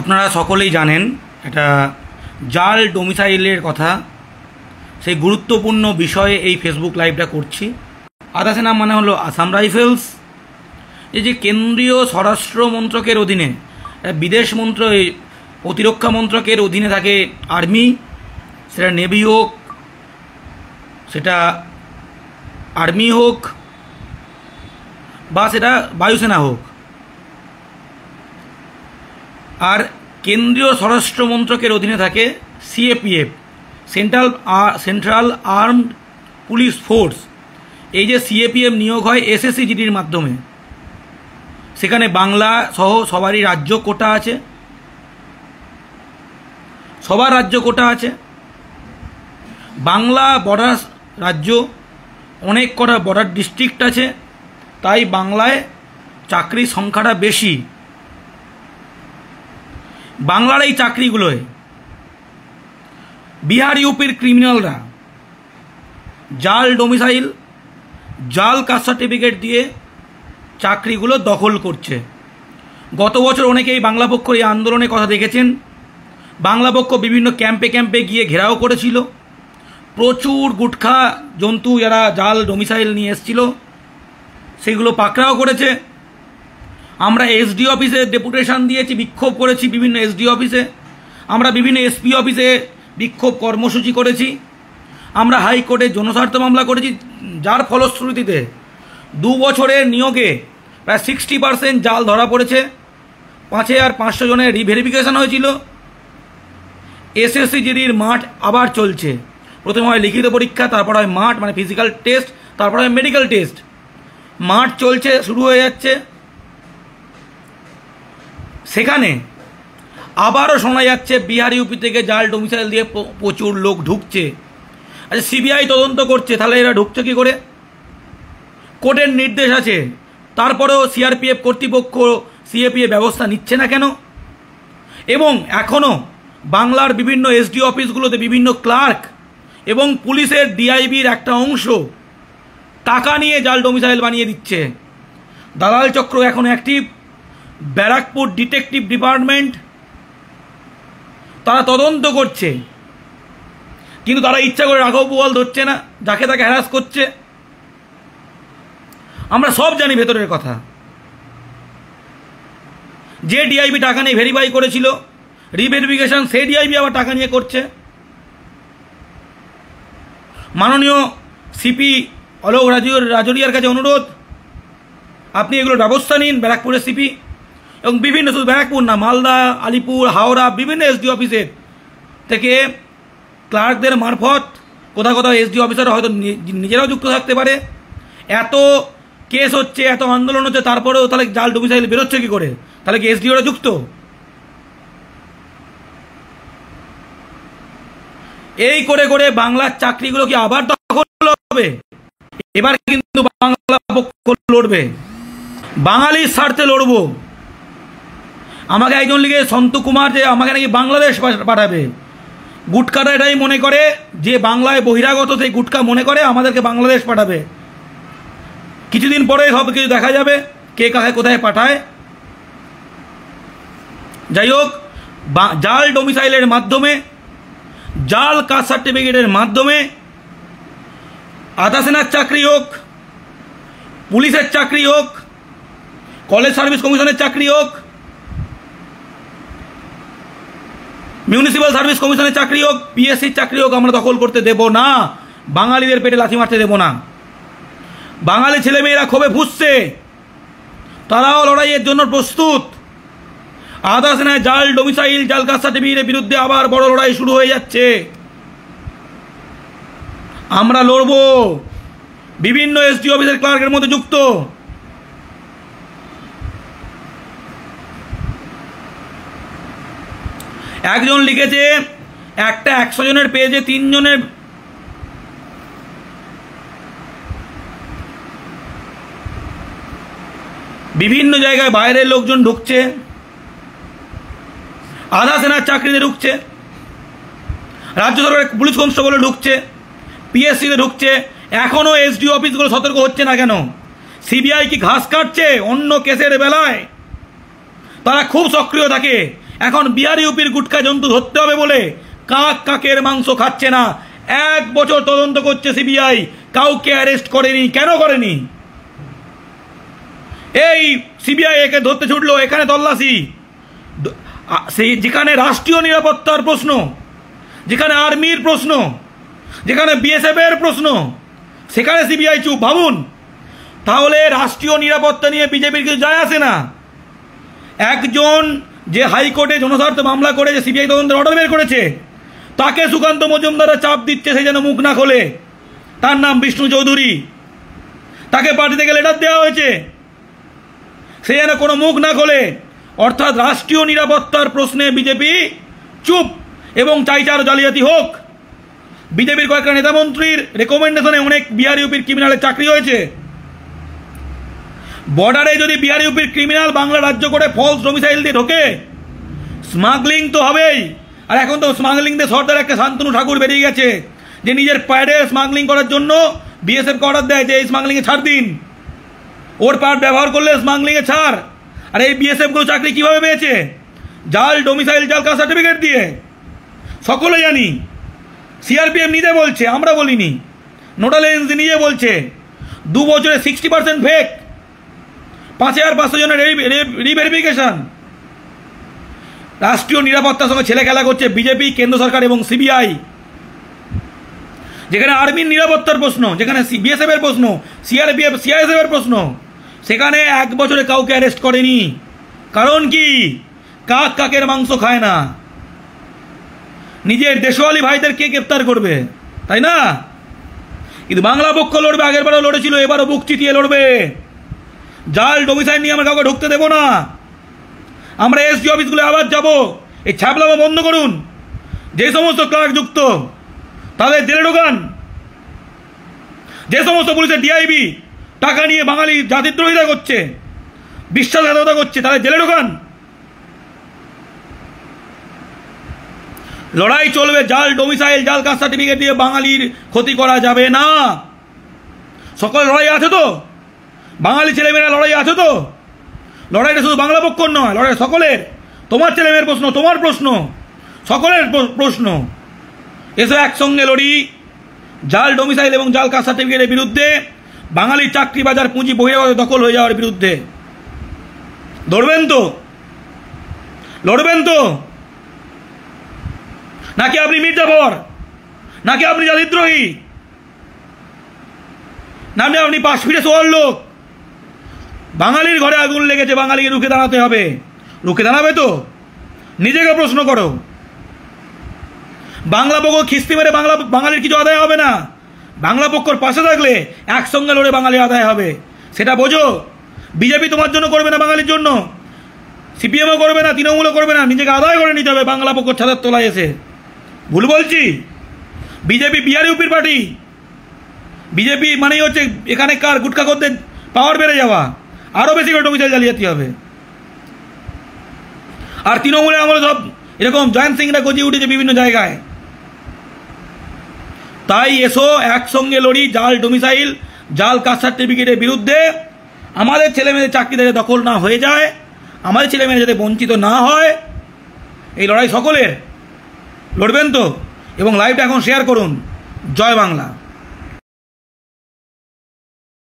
আপনারা সকলেই জানেন এটা জাল ডোমিসাইলের কথা সেই গুরুত্বপূর্ণ বিষয়ে এই ফেসবুক লাইভটা করছি আদাসে নাম মানে হলো আসাম রাইফেলস এই যে কেন্দ্রীয় স্বরাষ্ট্র মন্ত্রকের অধীনে বিদেশ মন্ত্র প্রতিরক্ষা মন্ত্রকের অধীনে থাকে আর্মি সেটা নেভি হোক সেটা আর্মি হোক বা সেটা বায়ুসেনা হোক আর কেন্দ্রীয় স্বরাষ্ট্র মন্ত্রকের অধীনে থাকে CAPF central central armed police force এই যে সিএপিএফ নিয়োগ হয় এসএসসিজিটির মাধ্যমে সেখানে বাংলা সহ সবারই রাজ্য কোটা আছে সবার রাজ্য কোটা আছে বাংলা বর্ডার রাজ্য অনেক কটা বর্ডার ডিস্ট্রিক্ট আছে তাই বাংলায় চাকরির সংখ্যাটা বেশি বাংলার এই চাকরিগুলোয় বিহার ইউপির ক্রিমিনালরা জাল ডোমিসাইল জাল কাস্ট সার্টিফিকেট দিয়ে চাকরিগুলো দখল করছে গত বছর অনেকেই বাংলা পক্ষ এই আন্দোলনের কথা দেখেছেন বাংলা পক্ষ বিভিন্ন ক্যাম্পে ক্যাম্পে গিয়ে ঘেরাও করেছিল প্রচুর গুটখা জন্তু যারা জাল ডোমিসাইল নিয়ে এসছিল সেগুলো পাকড়াও করেছে আমরা এসডি অফিসে ডেপুটেশন দিয়েছি বিক্ষোভ করেছি বিভিন্ন এসডি অফিসে আমরা বিভিন্ন এসপি অফিসে বিক্ষোভ কর্মসূচি করেছি আমরা হাইকোর্টে জনস্বার্থ মামলা করেছি যার ফলশ্রুতিতে দু বছরের নিয়োগে প্রায় সিক্সটি পার্সেন্ট জাল ধরা পড়েছে পাঁচ হাজার পাঁচশো জনের রিভেরিফিকেশান হয়েছিল এসএসসি জিডির মাঠ আবার চলছে প্রথমে হয় লিখিত পরীক্ষা তারপর হয় মাঠ মানে ফিজিক্যাল টেস্ট তারপর হয় মেডিকেল টেস্ট মাঠ চলছে শুরু হয়ে যাচ্ছে সেখানে আবারও শোনা যাচ্ছে বিহার ইউপি থেকে জাল ডোমিসাইল দিয়ে প্রচুর লোক ঢুকছে আচ্ছা সিবিআই তদন্ত করছে তাহলে এরা ঢুকছে কী করে কোর্টের নির্দেশ আছে তারপরেও সিআরপিএফ কর্তৃপক্ষ সিএপিএ ব্যবস্থা নিচ্ছে না কেন এবং এখনও বাংলার বিভিন্ন এসডি অফিসগুলোতে বিভিন্ন ক্লার্ক এবং পুলিশের ডিআইবির একটা অংশ টাকা নিয়ে জাল ডোমিসাইল বানিয়ে দিচ্ছে দালাল চক্র এখন অ্যাক্টিভ ব্যারাকপুর ডিটেকটিভ ডিপার্টমেন্ট তারা তদন্ত করছে কিন্তু তারা ইচ্ছা করে রাঘব বোয়াল ধরছে না যাকে তাকে হ্যারাস করছে আমরা সব জানি ভেতরের কথা যে ডিআইবি টাকা নিয়ে ভেরিফাই করেছিল রিভেরিফিকেশন সেই ডিআইবি আবার টাকা নিয়ে করছে মাননীয় সিপি অলোক রাজু রাজরিয়ার কাছে অনুরোধ আপনি এগুলোর ব্যবস্থা নিন ব্যারাকপুরের সিপি এবং বিভিন্ন শুধু ব্যারাকপুর না মালদা আলিপুর হাওড়া বিভিন্ন এসডি অফিসের থেকে ক্লার্কদের মারফত কোথাও কোথাও এসডি অফিসার হয়তো নিজেরাও যুক্ত থাকতে পারে এত কেস হচ্ছে এত আন্দোলন হচ্ছে তারপরেও তাহলে জাল ডুবিসাইল বেরোচ্ছে কি করে তাহলে কি এসডিওরা যুক্ত এই করে করে বাংলার চাকরিগুলো কি আবার দখল হবে এবার কিন্তু বাংলা পক্ষ লড়বে বাঙালির স্বার্থে লড়বো আমাকে একজন লিখে সন্তু কুমার যে আমাকে নাকি বাংলাদেশ পাঠাবে গুটকাটা এটাই মনে করে যে বাংলায় বহিরাগত সেই গুটকা মনে করে আমাদেরকে বাংলাদেশ পাঠাবে কিছুদিন পরে সব কিছু দেখা যাবে কে কাকে কোথায় পাঠায় যাই হোক জাল ডোমিসাইলের মাধ্যমে জাল কাস্ট সার্টিফিকেটের মাধ্যমে আধাসেনার সেনার চাকরি হোক পুলিশের চাকরি হোক কলেজ সার্ভিস কমিশনের চাকরি হোক মিউনিসিপ্যাল সার্ভিস কমিশনের চাকরি হোক পিএসসির চাকরি হোক আমরা দখল করতে দেব না বাঙালিদের পেটে লাথি মারতে দেব না বাঙালি ছেলেমেয়েরা ক্ষোভে ভুজছে তারাও লড়াইয়ের জন্য প্রস্তুত আদার্স নেয় জাল ডোমিসাইল জাল কাস্ট সার্টিফিকেটের বিরুদ্ধে আবার বড় লড়াই শুরু হয়ে যাচ্ছে আমরা লড়ব বিভিন্ন এসডি অফিসের ক্লার্কের মধ্যে যুক্ত একজন লিখেছে একটা একশো জনের পেজে তিনজনের বিভিন্ন জায়গায় বাইরের লোকজন ঢুকছে আধা সেনার চাকরিতে ঢুকছে রাজ্য সরকারের পুলিশ কনস্টেবলে ঢুকছে পিএসসিতে ঢুকছে এখনও এসডিও অফিসগুলো সতর্ক হচ্ছে না কেন সিবিআই কি ঘাস কাটছে অন্য কেসের বেলায় তারা খুব সক্রিয় থাকে এখন বিহার ইউপির গুটকা জন্তু ধরতে হবে বলে কাক কাকের মাংস খাচ্ছে না এক বছর তদন্ত করছে সিবিআই কাউকে অ্যারেস্ট করেনি কেন করেনি এই সিবিআই একে ধরতে ছুটলো এখানে তল্লাশি সেই যেখানে রাষ্ট্রীয় নিরাপত্তার প্রশ্ন যেখানে আর্মির প্রশ্ন যেখানে এর প্রশ্ন সেখানে সিবিআই চুপ ভাবুন তাহলে রাষ্ট্রীয় নিরাপত্তা নিয়ে বিজেপির কিছু যায় আসে না একজন যে হাইকোর্টে জনস্বার্থ মামলা করে যে সিবিআই তদন্তের অর্ডার বের করেছে তাকে সুকান্ত মজুমদাররা চাপ দিচ্ছে সেই যেন মুখ না খোলে তার নাম বিষ্ণু চৌধুরী তাকে পার্টি থেকে লেটার দেওয়া হয়েছে সে যেন কোনো মুখ না খোলে অর্থাৎ রাষ্ট্রীয় নিরাপত্তার প্রশ্নে বিজেপি চুপ এবং চাইচার জালিয়াতি হোক বিজেপির কয়েকটা নেতামন্ত্রীর রেকমেন্ডেশনে অনেক বিহার ইউপির ক্রিমিনালের চাকরি হয়েছে বর্ডারে যদি বিহার ইউপির ক্রিমিনাল বাংলা রাজ্য করে ফলস ডোমিসাইল দিয়ে ঢোকে স্মাগলিং তো হবেই আর এখন তো স্মাগলিং দিয়ে সর্দার একটা শান্তনু ঠাকুর বেরিয়ে গেছে যে নিজের প্যাডে স্মাগলিং করার জন্য বিএসএফকে অর্ডার দেয় যে এই স্মাগলিংয়ে ছাড় দিন ওর প্যাড ব্যবহার করলে স্মাগলিংয়ে ছাড় আর এই বিএসএফকেও চাকরি কীভাবে পেয়েছে জাল ডোমিসাইল জাল কাস্ট সার্টিফিকেট দিয়ে সকলে জানি সিআরপিএফ নিজে বলছে আমরা বলিনি নোডাল এজেন্সি নিজে বলছে দু বছরে সিক্সটি পার্সেন্ট ফেক পাঁচ হাজার পাঁচশো জনের রিভেরিফিকেশন রাষ্ট্রীয় নিরাপত্তার সঙ্গে ছেলে খেলা করছে বিজেপি কেন্দ্র সরকার এবং সিবিআই যেখানে আর্মির নিরাপত্তার প্রশ্ন যেখানে বিএসএফ এর প্রশ্ন সিআরপিএফ সিআইএসএফ এর প্রশ্ন সেখানে এক বছরে কাউকে অ্যারেস্ট করেনি কারণ কি কাক কাকের মাংস খায় না নিজের দেশওয়ালি ভাইদের কে গ্রেপ্তার করবে তাই না কিন্তু বাংলা পক্ষ লড়বে আগেরবারও লড়েছিল এবারও বুক চিতিয়ে লড়বে জাল ডোমিসাইল নিয়ে আমরা কাউকে ঢুকতে দেবো না আমরা এসডি অফিসগুলো আবার যাব এই ছাপলা বন্ধ করুন যে সমস্ত ক্লার্ক যুক্ত তাদের জেলে ঢোকান যে সমস্ত পুলিশের ডিআইবি টাকা নিয়ে বাঙালি জাতিদ্রোহিতা করছে বিশ্বাসঘাতকতা করছে তাদের জেলে ঢোকান লড়াই চলবে জাল ডোমিসাইল জাল কাস্ট সার্টিফিকেট দিয়ে বাঙালির ক্ষতি করা যাবে না সকল লড়াই আছে তো বাঙালি ছেলেমেয়েরা লড়াই আছে তো লড়াইটা শুধু বাংলা পক্ষ নয় লড়াই সকলের তোমার ছেলেমেয়ের প্রশ্ন তোমার প্রশ্ন সকলের প্রশ্ন এসো একসঙ্গে লড়ি জাল ডোমিসাইল এবং জাল কাস্ট সার্টিফিকেটের বিরুদ্ধে বাঙালি চাকরি বাজার পুঁজি বহিরাগত দখল হয়ে যাওয়ার বিরুদ্ধে ধরবেন তো লড়বেন তো নাকি আপনি মির্জাফর নাকি আপনি জাতিদ্রোহী না আপনি পাশ ফিরে শোয়ার লোক বাঙালির ঘরে আগুন লেগেছে বাঙালিকে রুখে দাঁড়াতে হবে রুখে দাঁড়াবে তো নিজেকে প্রশ্ন করো বাংলা পক্ষ খিস্তি মেরে বাংলা বাঙালির কিছু আদায় হবে না বাংলা পক্ষর পাশে থাকলে একসঙ্গে লড়ে বাঙালি আদায় হবে সেটা বোঝো বিজেপি তোমার জন্য করবে না বাঙালির জন্য সিপিএমও করবে না তৃণমূলও করবে না নিজেকে আদায় করে নিতে হবে বাংলা পক্ষ ছাদের তোলায় এসে ভুল বলছি বিজেপি বিহারি উপির পার্টি বিজেপি মানেই হচ্ছে এখানে কার গুটকা করতে পাওয়ার বেড়ে যাওয়া আরও বেশি করে টঙ্গিচাল জালিয়াতি হবে আর তৃণমূলের আমলে সব এরকম জয়ন্ত সিংরা গজিয়ে উঠেছে বিভিন্ন জায়গায় তাই এসো একসঙ্গে লড়ি জাল ডোমিসাইল জাল কাস্ট সার্টিফিকেটের বিরুদ্ধে আমাদের ছেলেমেয়েদের চাকরিতে যাতে দখল না হয়ে যায় আমাদের ছেলেমেয়েরা যাতে বঞ্চিত না হয় এই লড়াই সকলের লড়বেন তো এবং লাইভটা এখন শেয়ার করুন জয় বাংলা